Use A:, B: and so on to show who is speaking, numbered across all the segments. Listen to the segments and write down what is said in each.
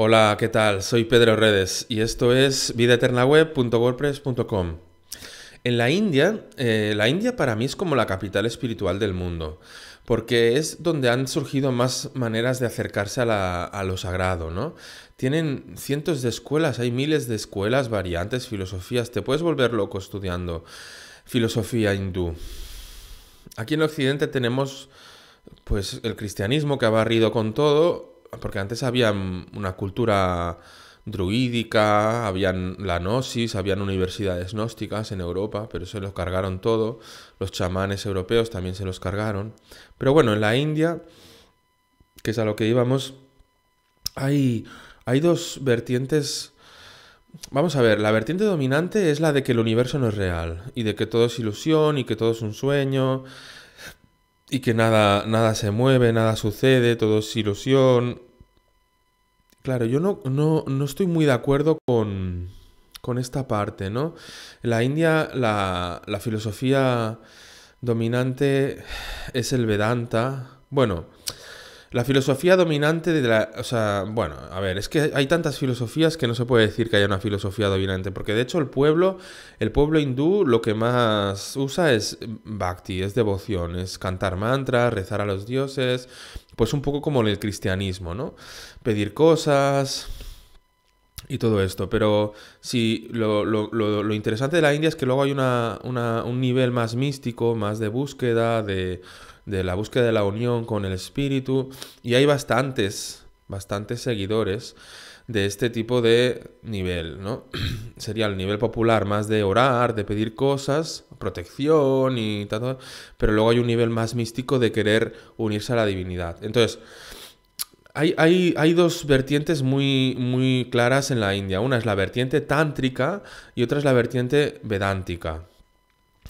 A: Hola, ¿qué tal? Soy Pedro Redes y esto es vidaeternaweb.wordpress.com. En la India, eh, la India para mí es como la capital espiritual del mundo, porque es donde han surgido más maneras de acercarse a, lo sagrado, ¿no? Tienen cientos de escuelas, hay miles de escuelas, variantes, filosofías, te puedes volver loco estudiando filosofía hindú. Aquí en Occidente tenemos pues el cristianismo que ha barrido con todo porque antes había mm, una cultura druídica, habían la gnosis, habían universidades gnósticas en Europa, pero se los cargaron todo. Los chamanes europeos también se los cargaron. Pero bueno, en la India, que es a lo que íbamos, hay, hay dos vertientes. Vamos a ver, la vertiente dominante es la de que el universo no es real y de que todo es ilusión y que todo es un sueño y que nada, nada se mueve, nada sucede, todo es ilusión. Claro, yo no, no, no estoy muy de acuerdo con, con esta parte, ¿no? En la India la, la filosofía dominante es el Vedanta. Bueno, la filosofía dominante de la... O sea, bueno, a ver, es que hay tantas filosofías que no se puede decir que haya una filosofía dominante, porque de hecho el pueblo, el pueblo hindú lo que más usa es bhakti, es devoción, es cantar mantras, rezar a los dioses, pues un poco como en el cristianismo, ¿no? Pedir cosas, y todo esto. Pero sí, lo, lo, interesante de la India es que luego hay una, una, un nivel más místico, más de búsqueda, de, de la búsqueda de la unión con el espíritu, y hay bastantes, bastantes seguidores de este tipo de nivel, ¿no? Sería el nivel popular más de orar, de pedir cosas, protección y tal, pero luego hay un nivel más místico de querer unirse a la divinidad. Entonces, hay, hay, hay, dos vertientes muy, muy claras en la India. Una es la vertiente tántrica y otra es la vertiente vedántica.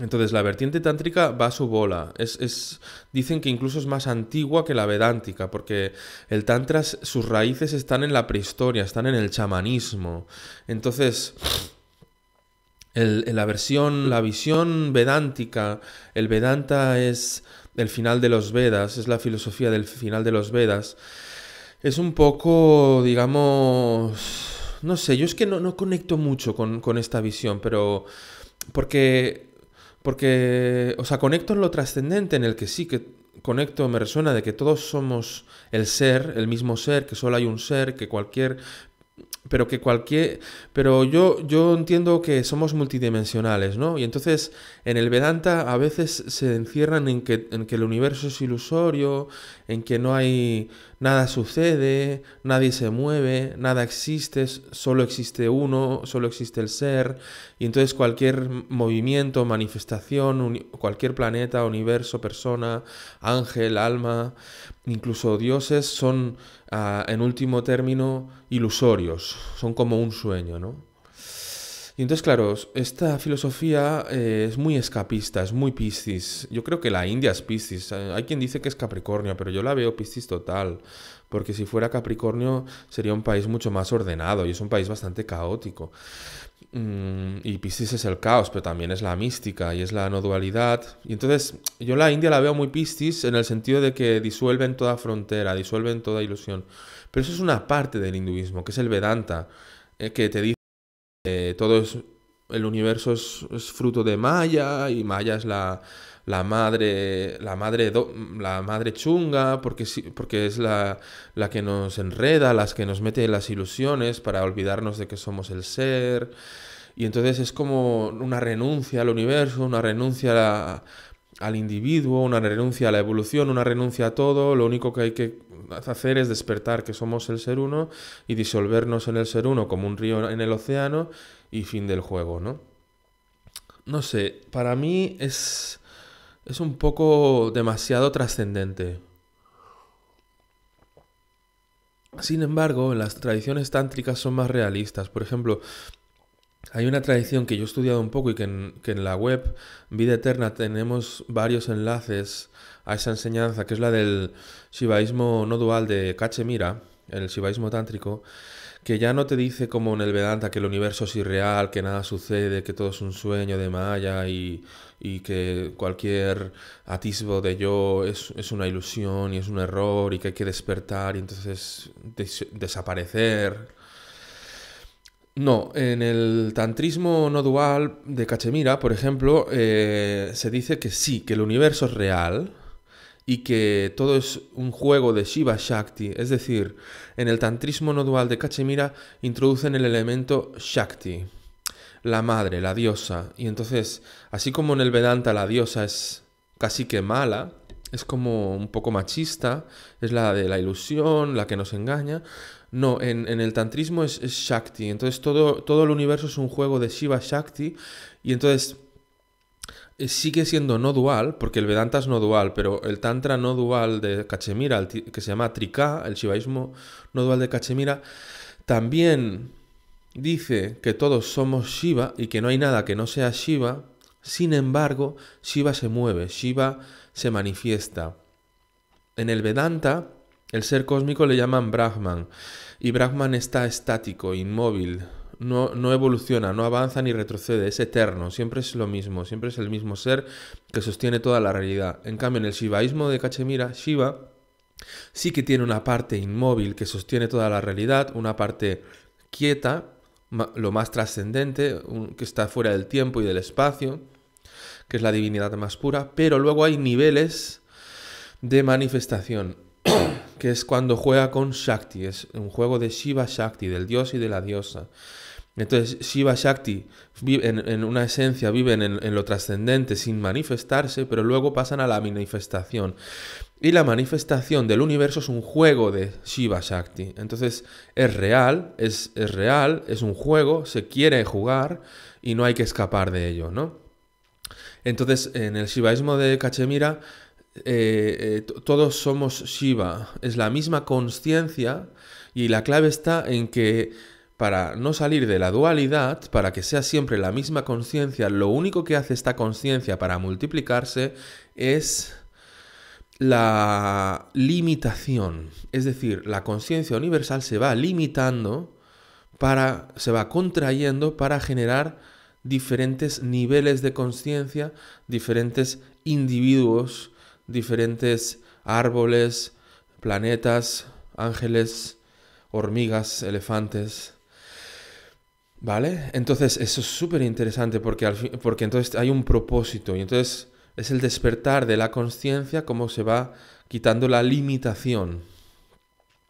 A: Entonces, la vertiente tántrica va a su bola. Es, dicen que incluso es más antigua que la vedántica, porque el tantra, sus raíces están en la prehistoria, están en el chamanismo. Entonces, la versión, la visión vedántica, el vedanta es el final de los Vedas, es la filosofía del final de los Vedas. Es un poco, digamos, no sé, yo es que no, conecto mucho con, con esta visión, pero porque porque, o sea, conecto en lo trascendente, en el que sí que conecto, me resuena de que todos somos el ser, el mismo ser, que solo hay un ser, que cualquier pero que cualquier pero yo yo entiendo que somos multidimensionales no y entonces en el Vedanta a veces se encierran en que, el universo es ilusorio, en que no hay nada sucede, nadie se mueve, nada existe, solo existe uno, solo existe el ser, y entonces cualquier movimiento, manifestación, cualquier planeta, universo, persona, ángel, alma, incluso dioses son, ah, en último término, ilusorios, son como un sueño, ¿no? Y entonces, claro, esta filosofía eh, es muy escapista, es muy Piscis. Yo creo que la India es Piscis. Eh, hay quien dice que es Capricornio, pero yo la veo Piscis total. Porque si fuera Capricornio sería un país mucho más ordenado y es un país bastante caótico. Mm, y Piscis es el caos, pero también es la mística y es la no dualidad. Y entonces yo la India la veo muy Piscis en el sentido de que disuelven toda frontera, disuelven toda ilusión. Pero eso es una parte del hinduismo, que es el Vedanta, eh, que te dice eh, todo el universo es, fruto de Maya y Maya es la, madre la madre la madre chunga porque porque es la, la que nos enreda, las que nos mete las ilusiones para olvidarnos de que somos el ser. Y entonces es como una renuncia al universo, una renuncia a la, al individuo, una renuncia a la evolución, una renuncia a todo, lo único que hay que hacer es despertar que somos el ser uno y disolvernos en el ser uno como un río en el océano y fin del juego, ¿no? No sé, para mí es, es un poco demasiado trascendente. Sin embargo, las tradiciones tántricas son más realistas. Por ejemplo, hay una tradición que yo he estudiado un poco y que en, la web Vida Eterna tenemos varios enlaces a esa enseñanza, que es la del shivaísmo no dual de Cachemira, el shivaísmo tántrico, que ya no te dice como en el Vedanta que el universo es irreal, que nada sucede, que todo es un sueño de Maya y, que cualquier atisbo de yo es, una ilusión y es un error y que hay que despertar y entonces desaparecer no, en el tantrismo no dual de Cachemira, por ejemplo, eh, se dice que sí, que el universo es real y que todo es un juego de Shiva Shakti. Es decir, en el tantrismo no dual de Cachemira introducen el elemento Shakti, la madre, la diosa. Y entonces, así como en el Vedanta la diosa es casi que mala, es como un poco machista, es la de la ilusión, la que nos engaña. No, en, el tantrismo es, Shakti, entonces todo, todo el universo es un juego de Shiva Shakti y entonces eh, sigue siendo no dual, porque el Vedanta es no dual, pero el Tantra no dual de Cachemira, que se llama Trika, el shivaísmo no dual de Cachemira, también dice que todos somos Shiva y que no hay nada que no sea Shiva, sin embargo, Shiva se mueve, Shiva se manifiesta. En el Vedanta, el ser cósmico le llaman Brahman, y Brahman está estático, inmóvil, no, evoluciona, no avanza ni retrocede, es eterno, siempre es lo mismo, siempre es el mismo ser que sostiene toda la realidad. En cambio, en el shivaísmo de Cachemira, Shiva sí que tiene una parte inmóvil que sostiene toda la realidad, una parte quieta, lo más trascendente, que está fuera del tiempo y del espacio, que es la divinidad más pura, pero luego hay niveles de manifestación, que es cuando juega con Shakti, es un juego de Shiva Shakti, del dios y de la diosa. Entonces Shiva Shakti vive en, una esencia, viven en, lo trascendente sin manifestarse, pero luego pasan a la manifestación. Y la manifestación del universo es un juego de Shiva Shakti. Entonces es real, es real, es un juego, se quiere jugar y no hay que escapar de ello, ¿no? Entonces, en el shivaísmo de Cachemira, eh, eh, todos somos Shiva, es la misma conciencia y la clave está en que para no salir de la dualidad, para que sea siempre la misma conciencia, lo único que hace esta conciencia para multiplicarse es la limitación. Es decir, la conciencia universal se va limitando para se va contrayendo para generar diferentes niveles de conciencia, diferentes individuos, diferentes árboles, planetas, ángeles, hormigas, elefantes. ¿Vale? Entonces eso es súper interesante porque, porque entonces hay un propósito y entonces es el despertar de la conciencia como se va quitando la limitación.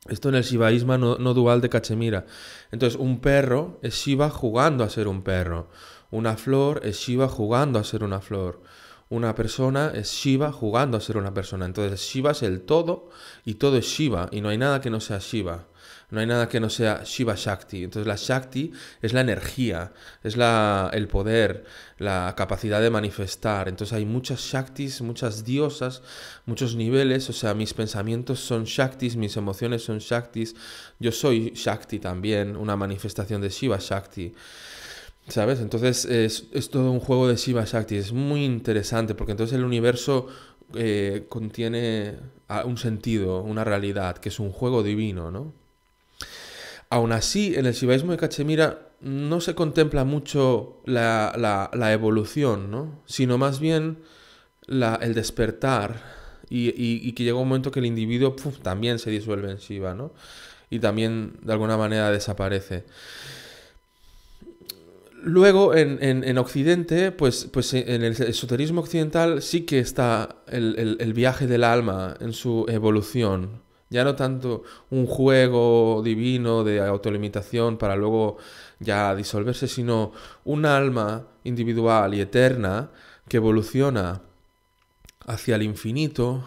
A: Esto en el shivaísmo no, no, dual de Cachemira. Entonces, un perro es Shiva jugando a ser un perro. Una flor es Shiva jugando a ser una flor. Una persona es Shiva jugando a ser una persona. Entonces Shiva es el todo y todo es Shiva y no hay nada que no sea Shiva. No hay nada que no sea Shiva Shakti. Entonces la Shakti es la energía, es la, el poder, la capacidad de manifestar. Entonces hay muchas Shaktis, muchas diosas, muchos niveles. O sea, mis pensamientos son Shaktis, mis emociones son Shaktis. Yo soy Shakti también, una manifestación de Shiva Shakti. ¿Sabes? Entonces es, todo un juego de Shiva Shakti. Es muy interesante porque entonces el universo eh, contiene ah, un sentido, una realidad, que es un juego divino, Aún así, en el shivaísmo de Cachemira no se contempla mucho la, evolución, Sino más bien el despertar y, que llega un momento que el individuo también se disuelve en Shiva, ¿no? Y también de alguna manera desaparece. Luego, en, Occidente, pues, pues eh, en el esoterismo occidental sí que está el, viaje del alma en su evolución. Ya no tanto un juego divino de autolimitación para luego ya disolverse, sino un alma individual y eterna que evoluciona hacia el infinito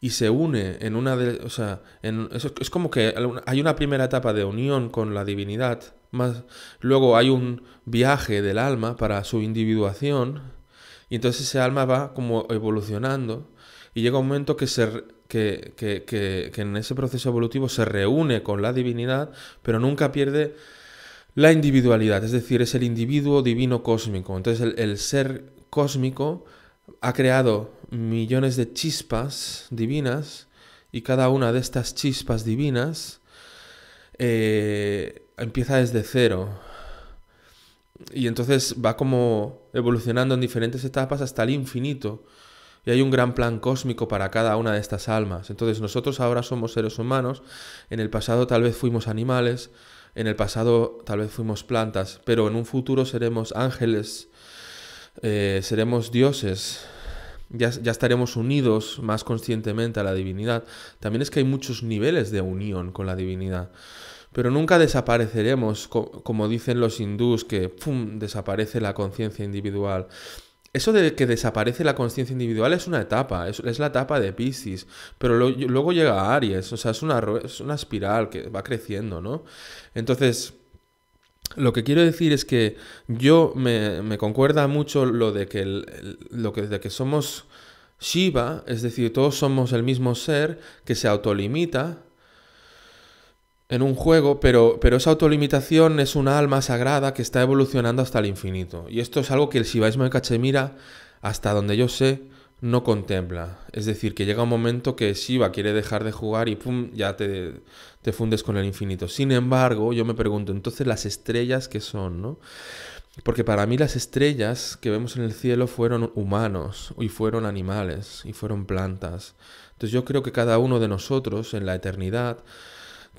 A: y se une en una de... O sea, es como que hay una primera etapa de unión con la divinidad luego hay un viaje del alma para su individuación y entonces ese alma va como evolucionando y llega un momento que, que, en ese proceso evolutivo se reúne con la divinidad, pero nunca pierde la individualidad, es decir, es el individuo divino cósmico. Entonces el, ser cósmico ha creado millones de chispas divinas y cada una de estas chispas divinas eh, empieza desde cero. Y entonces va como evolucionando en diferentes etapas hasta el infinito. Y hay un gran plan cósmico para cada una de estas almas. Entonces nosotros ahora somos seres humanos, en el pasado tal vez fuimos animales, en el pasado tal vez fuimos plantas, pero en un futuro seremos ángeles, eh, seremos dioses, ya, ya, estaremos unidos más conscientemente a la divinidad. También es que hay muchos niveles de unión con la divinidad. Pero nunca desapareceremos, como dicen los hindús, que desaparece la conciencia individual. Eso de que desaparece la conciencia individual es una etapa, es, la etapa de Pisces, pero luego llega a Aries, o sea, es una, es una espiral que va creciendo, ¿no? Entonces, lo que quiero decir es que yo me, concuerda mucho lo de que, lo de que somos Shiva, es decir, todos somos el mismo ser que se autolimita en un juego, pero, pero esa autolimitación es una alma sagrada que está evolucionando hasta el infinito. Y esto es algo que el Shivaísmo de Cachemira, hasta donde yo sé, no contempla. Es decir, que llega un momento que Shiva quiere dejar de jugar y pum, ya te, te fundes con el infinito. Sin embargo, yo me pregunto, entonces las estrellas que son, ¿no? Porque para mí las estrellas que vemos en el cielo fueron humanos y fueron animales y fueron plantas. Entonces yo creo que cada uno de nosotros en la eternidad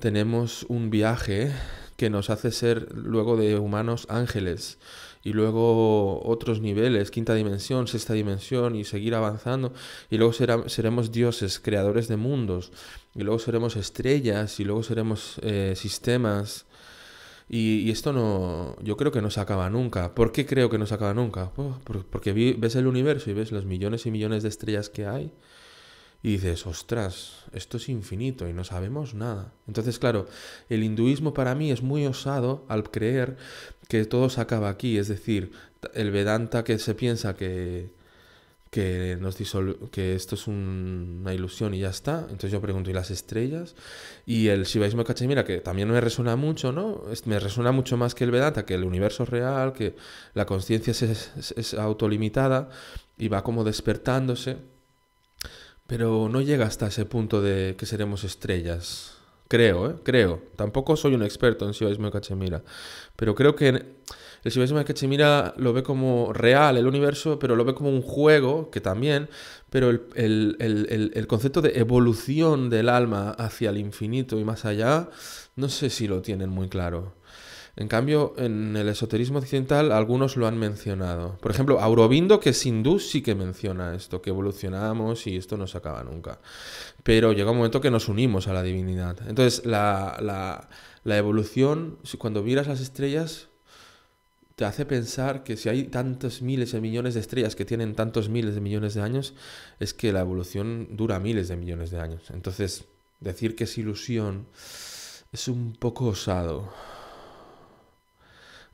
A: tenemos un viaje que nos hace ser luego de humanos ángeles y luego otros niveles, quinta dimensión, sexta dimensión y seguir avanzando y luego seremos dioses, creadores de mundos y luego seremos estrellas y luego seremos eh, sistemas y, esto no, yo creo que no se acaba nunca. ¿Por qué creo que no se acaba nunca? Pues, porque ves el universo y ves los millones y millones de estrellas que hay y dices, ostras, esto es infinito y no sabemos nada. Entonces, claro, el hinduismo para mí es muy osado al creer que todo se acaba aquí, es decir, el Vedanta que se piensa que, que, que esto es una ilusión y ya está. Entonces yo pregunto, ¿y las estrellas? Y el Shivaísmo de Cachemira, que también me resuena mucho, ¿no? me resuena mucho más que el Vedanta, que el universo es real, que la conciencia es autolimitada y va como despertándose pero no llega hasta ese punto de que seremos estrellas. Creo, ¿eh? Creo. Tampoco soy un experto en sionismo de Cachemira. Pero creo que el sionismo de Cachemira lo ve como real el universo, pero lo ve como un juego, que también. Pero el concepto de evolución del alma hacia el infinito y más allá, no sé si lo tienen muy claro. En cambio, en el esoterismo occidental algunos lo han mencionado. Por ejemplo, Aurobindo, que es hindú, sí que menciona esto, que evolucionamos y esto no se acaba nunca. Pero llega un momento que nos unimos a la divinidad. Entonces, la, evolución, cuando miras las estrellas, te hace pensar que si hay tantos miles de millones de estrellas que tienen tantos miles de millones de años, es que la evolución dura miles de millones de años. Entonces, decir que es ilusión es un poco osado.